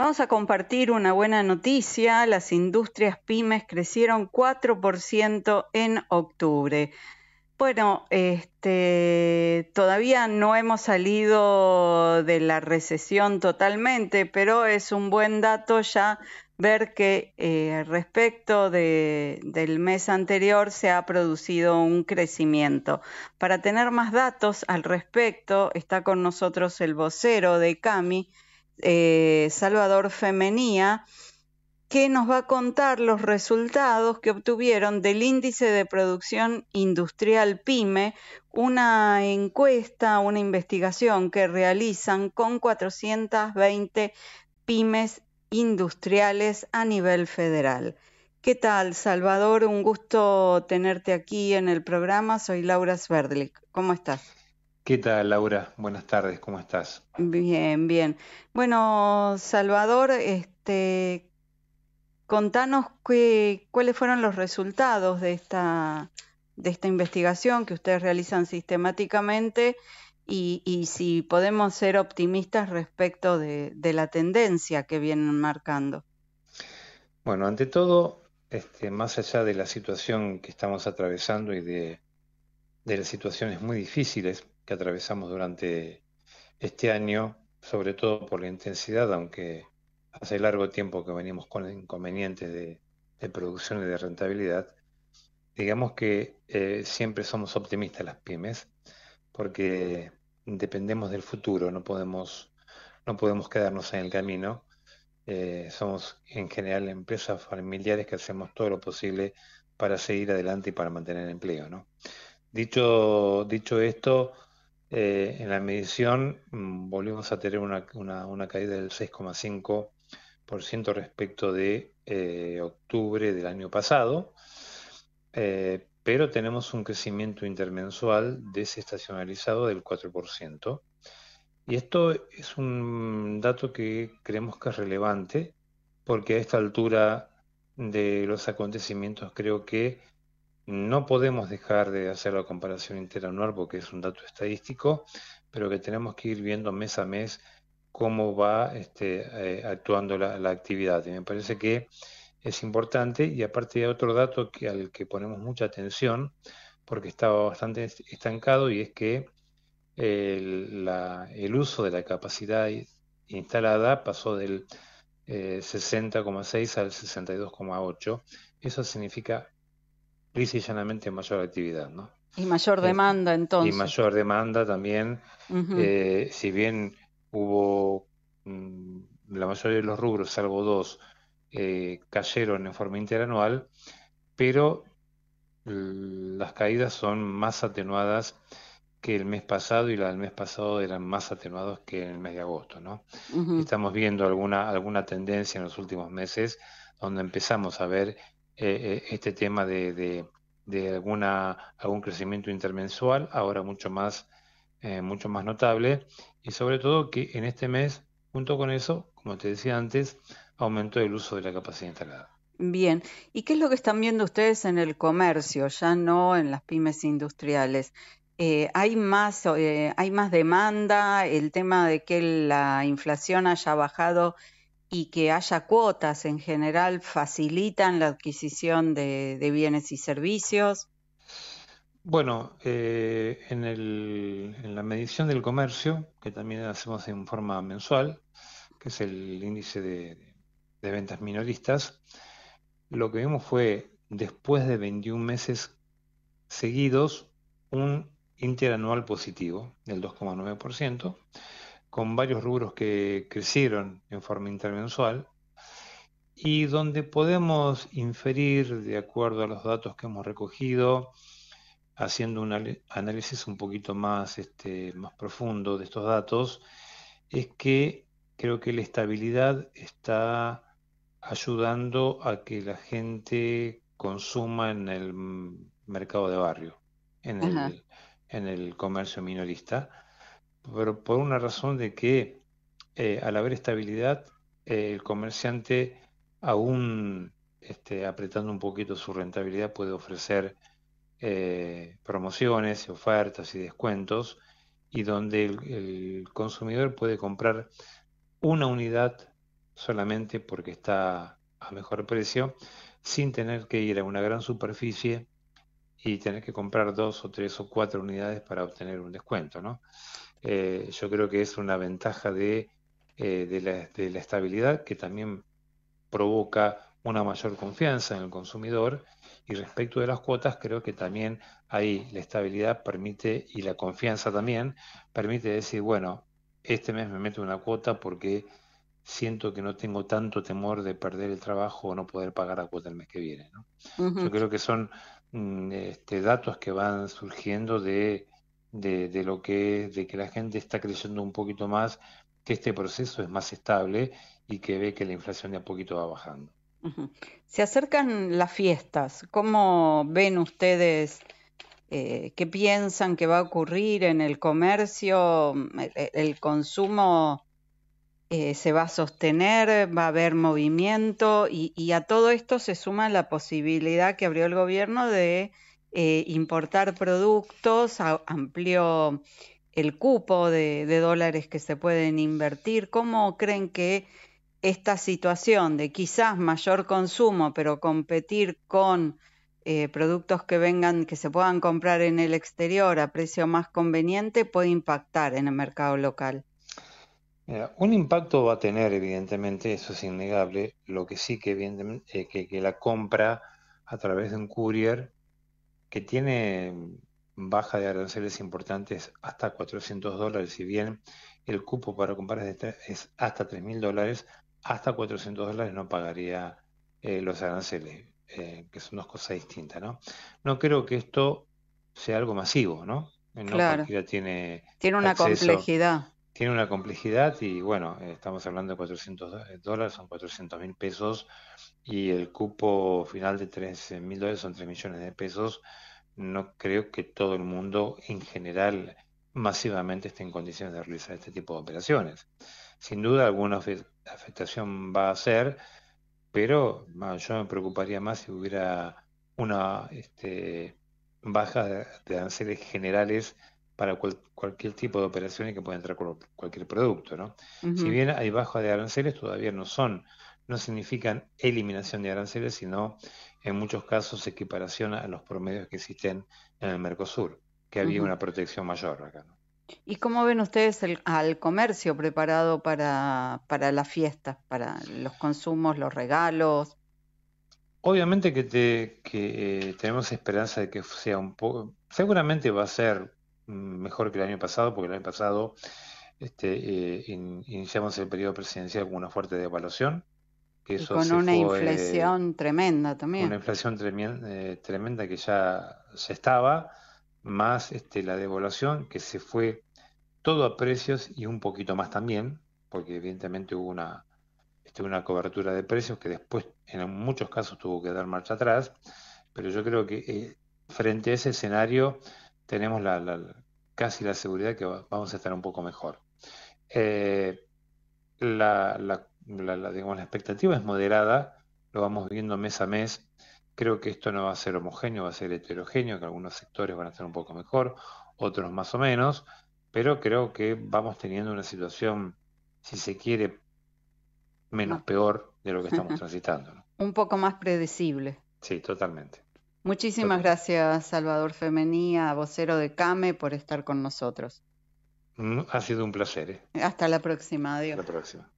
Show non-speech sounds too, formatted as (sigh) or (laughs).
Vamos a compartir una buena noticia. Las industrias pymes crecieron 4% en octubre. Bueno, este, todavía no hemos salido de la recesión totalmente, pero es un buen dato ya ver que eh, respecto del mes anterior se ha producido un crecimiento. Para tener más datos al respecto, está con nosotros el vocero de CAMI, eh, Salvador Femenía, que nos va a contar los resultados que obtuvieron del índice de producción industrial PYME, una encuesta, una investigación que realizan con 420 pymes industriales a nivel federal. ¿Qué tal, Salvador? Un gusto tenerte aquí en el programa. Soy Laura Sverdlik. ¿Cómo estás? ¿Qué tal, Laura? Buenas tardes, ¿cómo estás? Bien, bien. Bueno, Salvador, este, contanos cuáles fueron los resultados de esta, de esta investigación que ustedes realizan sistemáticamente y, si podemos ser optimistas respecto de, la tendencia que vienen marcando. Bueno, ante todo, este, más allá de la situación que estamos atravesando y de de las situaciones muy difíciles que atravesamos durante este año, sobre todo por la intensidad, aunque hace largo tiempo que venimos con inconvenientes de, producción y de rentabilidad, digamos que eh, siempre somos optimistas las pymes, porque dependemos del futuro, no podemos, no podemos quedarnos en el camino. Eh, somos en general empresas familiares que hacemos todo lo posible para seguir adelante y para mantener empleo, ¿no? Dicho, dicho esto, eh, en la medición mm, volvimos a tener una, caída del 6,5% respecto de eh, octubre del año pasado, eh, pero tenemos un crecimiento intermensual desestacionalizado del 4%. Y esto es un dato que creemos que es relevante porque a esta altura de los acontecimientos creo que no podemos dejar de hacer la comparación interanual porque es un dato estadístico, pero que tenemos que ir viendo mes a mes cómo va este, eh, actuando la, actividad. Y me parece que es importante y aparte hay otro dato que, al que ponemos mucha atención porque estaba bastante estancado y es que el, uso de la capacidad instalada pasó del 60,6 eh, al 62,8. Eso significa precisamente llanamente mayor actividad, ¿no? Y mayor eh, demanda entonces. Y mayor demanda también, eh, si bien hubo mm, la mayoría de los rubros, salvo dos, eh, cayeron en forma interanual, pero las caídas son más atenuadas que el mes pasado y la del mes pasado eran más atenuados que en el mes de agosto, ¿no? Estamos viendo alguna, alguna tendencia en los últimos meses donde empezamos a ver eh, eh, este tema de, de, alguna, algún crecimiento intermensual, ahora mucho más, eh, mucho más notable, y sobre todo que en este mes, junto con eso, como te decía antes, aumentó el uso de la capacidad instalada. Bien, ¿y qué es lo que están viendo ustedes en el comercio, ya no en las pymes industriales? ¿hay, más, ¿Hay más demanda? ¿El tema de que la inflación haya bajado y que haya cuotas en general facilitan la adquisición de, bienes y servicios? Bueno, eh, en, la medición del comercio, que también hacemos en forma mensual, que es el índice de, ventas minoristas, lo que vimos fue, después de 21 meses seguidos, un interanual positivo del 2,9% con varios rubros que crecieron en forma intermensual y donde podemos inferir, de acuerdo a los datos que hemos recogido, haciendo un análisis un poquito más, este, más profundo de estos datos, es que creo que la estabilidad está ayudando a que la gente consuma en el mercado de barrio, en, el, en el comercio minorista por una razón de que eh, al haber estabilidad, eh, el comerciante aún este, apretando un poquito su rentabilidad puede ofrecer eh, promociones, ofertas y descuentos, y donde el, el, consumidor puede comprar una unidad solamente porque está a mejor precio, sin tener que ir a una gran superficie y tener que comprar dos o tres o cuatro unidades para obtener un descuento, ¿no? Eh, yo creo que es una ventaja de, eh, de, la, estabilidad que también provoca una mayor confianza en el consumidor y respecto de las cuotas creo que también ahí la estabilidad permite y la confianza también permite decir bueno este mes me meto una cuota porque siento que no tengo tanto temor de perder el trabajo o no poder pagar la cuota el mes que viene. Yo creo que son mm, este, datos que van surgiendo de de, lo que es, de que la gente está creciendo un poquito más que este proceso es más estable y que ve que la inflación de a poquito va bajando. Se acercan las fiestas. ¿Cómo ven ustedes eh, qué piensan que va a ocurrir en el comercio? ¿El, consumo eh, se va a sostener? ¿Va a haber movimiento? y, a todo esto se suma la posibilidad que abrió el gobierno de eh, importar productos, amplió el cupo de, dólares que se pueden invertir. ¿Cómo creen que esta situación de quizás mayor consumo, pero competir con eh, productos que vengan, que se puedan comprar en el exterior a precio más conveniente, puede impactar en el mercado local? un impacto va a tener, evidentemente, eso es innegable. Lo que sí que, evidentemente, eh, que la compra a través de un courier que tiene baja de aranceles importantes hasta 400 dólares, si bien el cupo para comprar es hasta 3.000 dólares, hasta 400 dólares no pagaría eh, los aranceles, eh, que son dos cosas distintas, ¿no? No creo que esto sea algo masivo, ¿no? Eh, claro. tiene. Tiene una complejidad. Tiene una complejidad y bueno, estamos hablando de 400 dólares, son 400 mil pesos y el cupo final de 13 mil dólares son 3 millones de pesos, no creo que todo el mundo en general masivamente esté en condiciones de realizar este tipo de operaciones. Sin duda alguna afectación va a ser, pero yo me preocuparía más si hubiera una este, baja de, aranceles generales para cualquier tipo de operaciones que pueda entrar con cualquier producto. ¿no? Si bien hay baja de aranceles, todavía no son no significan eliminación de aranceles, sino en muchos casos equiparación a los promedios que existen en el Mercosur, que había una protección mayor acá. ¿Y cómo ven ustedes el, al comercio preparado para, las fiestas, para los consumos, los regalos? Obviamente que, que eh, tenemos esperanza de que sea un poco, seguramente va a ser mm, mejor que el año pasado, porque el año pasado este, eh, iniciamos el periodo presidencial con una fuerte devaluación, con una inflación tremenda también. Una inflación eh, tremenda, que ya, se estaba, más este, la devaluación que se fue todo a precios y un poquito más también, porque evidentemente hubo una, este, una cobertura de precios que después en muchos casos tuvo que dar marcha atrás, pero yo creo que eh, frente a ese escenario tenemos casi la seguridad que vamos a estar un poco mejor. Eh, la, la la, digamos, la expectativa es moderada, lo vamos viendo mes a mes. Creo que esto no va a ser homogéneo, va a ser heterogéneo, que algunos sectores van a estar un poco mejor, otros más o menos, pero creo que vamos teniendo una situación, si se quiere, menos ah. peor de lo que estamos (laughs) transitando. Un poco más predecible. Sí, totalmente. Muchísimas gracias, Salvador Femenía, vocero de CAME, por estar con nosotros. Mm, ha sido un placer. ¿eh? Hasta la próxima, adiós. Hasta la próxima.